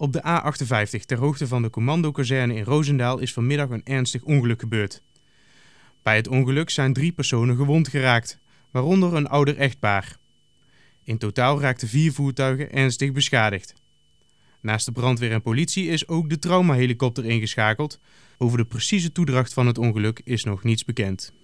Op de A58 ter hoogte van de commandokazerne in Rozendaal, is vanmiddag een ernstig ongeluk gebeurd. Bij het ongeluk zijn drie personen gewond geraakt, waaronder een ouder echtpaar. In totaal raakten vier voertuigen ernstig beschadigd. Naast de brandweer en politie is ook de traumahelikopter ingeschakeld. Over de precieze toedracht van het ongeluk is nog niets bekend.